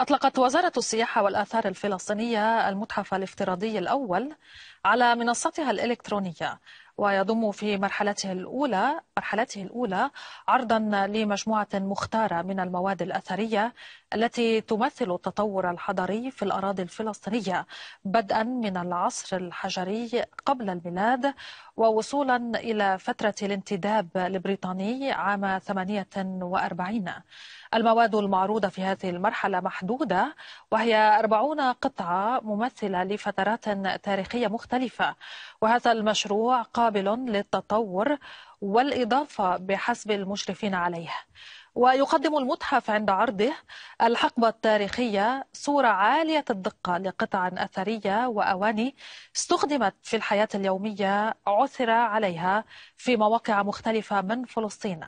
أطلقت وزارة السياحة والآثار الفلسطينية المتحف الافتراضي الأول على منصتها الإلكترونية ويضم في مرحلته الأولى مرحلته الأولى عرضا لمجموعة مختارة من المواد الأثرية التي تمثل التطور الحضري في الأراضي الفلسطينية بدءا من العصر الحجري قبل الميلاد ووصولا إلى فترة الانتداب البريطاني عام 48 المواد المعروضة في هذه المرحلة محدودة وهي 40 قطعة ممثلة لفترات تاريخية مختلفة وهذا المشروع قابل للتطور والإضافة بحسب المشرفين عليه ويقدم المتحف عند عرضه الحقبة التاريخية صورة عالية الدقة لقطع أثرية وأواني استخدمت في الحياة اليومية عثر عليها في مواقع مختلفة من فلسطين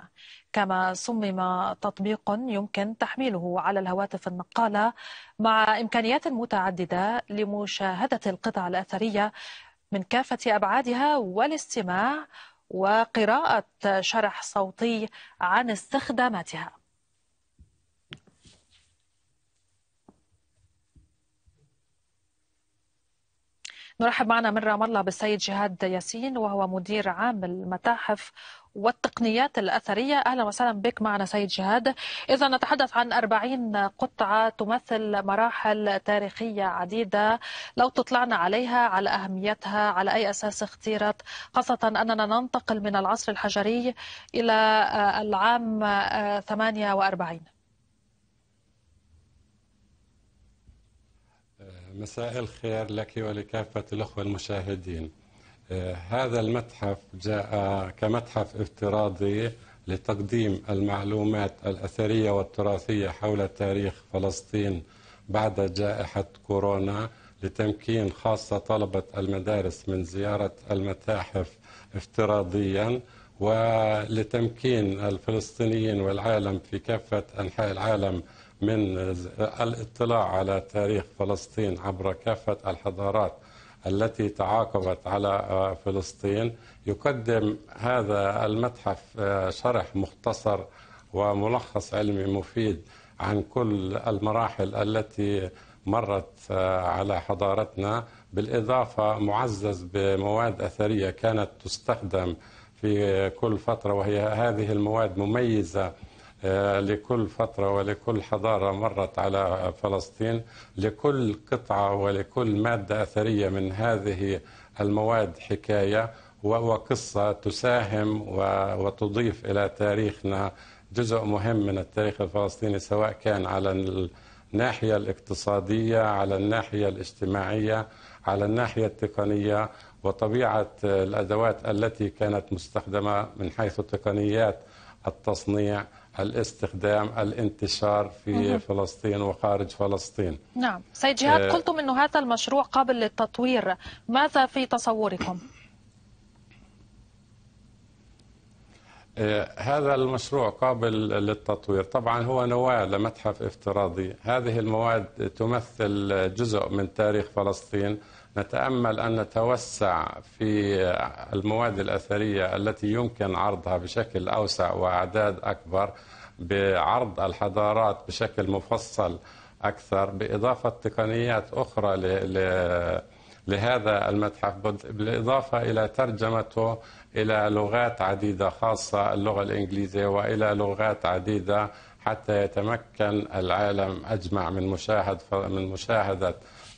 كما صمم تطبيق يمكن تحميله على الهواتف النقالة مع إمكانيات متعددة لمشاهدة القطع الأثرية من كافة أبعادها والاستماع وقراءة شرح صوتي عن استخداماتها نرحب معنا من رام الله بالسيد جهاد ياسين وهو مدير عام المتاحف والتقنيات الأثرية أهلا وسهلا بك معنا سيد جهاد إذا نتحدث عن 40 قطعة تمثل مراحل تاريخية عديدة لو تطلعنا عليها على أهميتها على أي أساس اختيرت خاصة أننا ننتقل من العصر الحجري إلى العام 48 مساء الخير لك ولكافة الأخوة المشاهدين آه، هذا المتحف جاء كمتحف افتراضي لتقديم المعلومات الأثرية والتراثية حول تاريخ فلسطين بعد جائحة كورونا لتمكين خاصة طلبة المدارس من زيارة المتاحف افتراضيا ولتمكين الفلسطينيين والعالم في كافة أنحاء العالم من الاطلاع على تاريخ فلسطين عبر كافة الحضارات التي تعاقبت على آه، فلسطين يقدم هذا المتحف آه، شرح مختصر وملخص علمي مفيد عن كل المراحل التي مرت آه، على حضارتنا بالإضافة معزز بمواد أثرية كانت تستخدم في كل فترة وهي هذه المواد مميزة آه، لكل فترة ولكل حضارة مرت على فلسطين لكل قطعة ولكل مادة أثرية من هذه المواد حكاية وقصة تساهم وتضيف إلى تاريخنا جزء مهم من التاريخ الفلسطيني سواء كان على الناحية الاقتصادية على الناحية الاجتماعية على الناحية التقنية وطبيعة الأدوات التي كانت مستخدمة من حيث تقنيات التصنيع الاستخدام الانتشار في مه. فلسطين وخارج فلسطين نعم سيد جهاد آه قلتم أن هذا المشروع قابل للتطوير ماذا في تصوركم؟ آه، هذا المشروع قابل للتطوير طبعا هو نواة لمتحف افتراضي هذه المواد تمثل جزء من تاريخ فلسطين نتامل ان نتوسع في المواد الاثريه التي يمكن عرضها بشكل اوسع واعداد اكبر بعرض الحضارات بشكل مفصل اكثر باضافه تقنيات اخرى لهذا المتحف بالاضافه الى ترجمته الى لغات عديده خاصه اللغه الانجليزيه والى لغات عديده حتى يتمكن العالم اجمع من مشاهد من مشاهده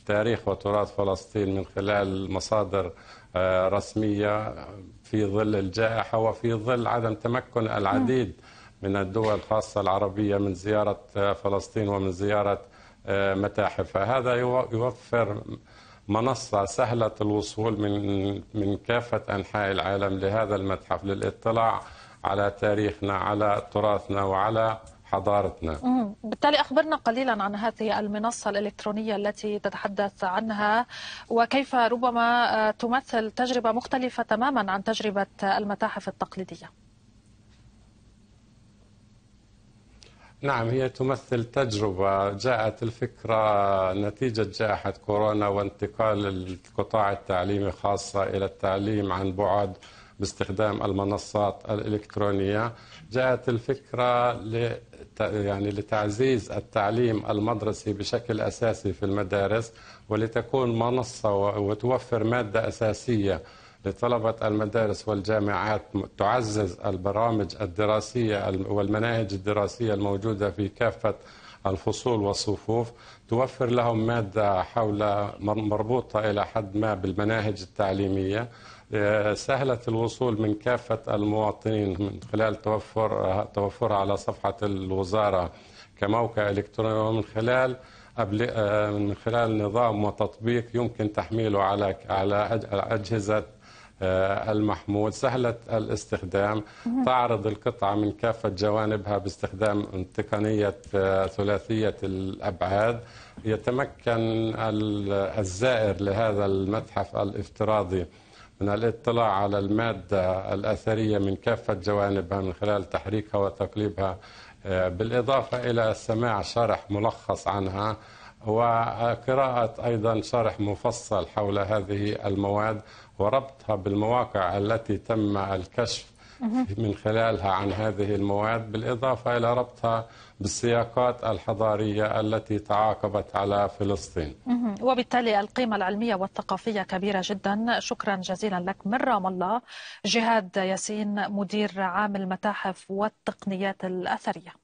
تاريخ وتراث فلسطين من خلال مصادر آه، رسمية في ظل الجائحة وفي ظل عدم تمكن العديد من الدول خاصة العربية من زيارة آه، فلسطين ومن زيارة آه، متاحفها هذا يوفر منصة سهلة الوصول من من كافة أنحاء العالم لهذا المتحف للاطلاع على تاريخنا على تراثنا وعلى حضارتنا بالتالي أخبرنا قليلا عن هذه المنصة الإلكترونية التي تتحدث عنها وكيف ربما آه، تمثل تجربة مختلفة تماما عن تجربة المتاحف التقليدية نعم هي تمثل تجربة جاءت الفكرة نتيجة جائحة كورونا وانتقال القطاع التعليمي خاصة إلى التعليم عن بعد باستخدام المنصات الإلكترونية جاءت الفكرة ل يعني لتعزيز التعليم المدرسي بشكل أساسي في المدارس ولتكون منصة وتوفر مادة أساسية لطلبة المدارس والجامعات تعزز البرامج الدراسية والمناهج الدراسية الموجودة في كافة الفصول والصفوف توفر لهم مادة حول مربوطة إلى حد ما بالمناهج التعليمية آه، سهلة الوصول من كافة المواطنين من خلال توفر توفرها على صفحة الوزارة كموقع إلكتروني ومن خلال آه، من خلال نظام وتطبيق يمكن تحميله على على أجهزة آه، المحمول سهلة الاستخدام تعرض القطعة من كافة جوانبها باستخدام تقنية آه، ثلاثية الأبعاد يتمكن الزائر لهذا المتحف الافتراضي من الاطلاع على المادة الأثرية من كافة جوانبها من خلال تحريكها وتقليبها آه، بالإضافة إلى سماع شرح ملخص عنها وقراءة أيضا شرح مفصل حول هذه المواد وربطها بالمواقع التي تم الكشف من خلالها عن هذه المواد بالإضافة إلى ربطها بالسياقات الحضارية التي تعاقبت على فلسطين وبالتالي القيمة العلمية والثقافية كبيرة جدا شكرا جزيلا لك من رام الله جهاد ياسين مدير عام المتاحف والتقنيات الأثرية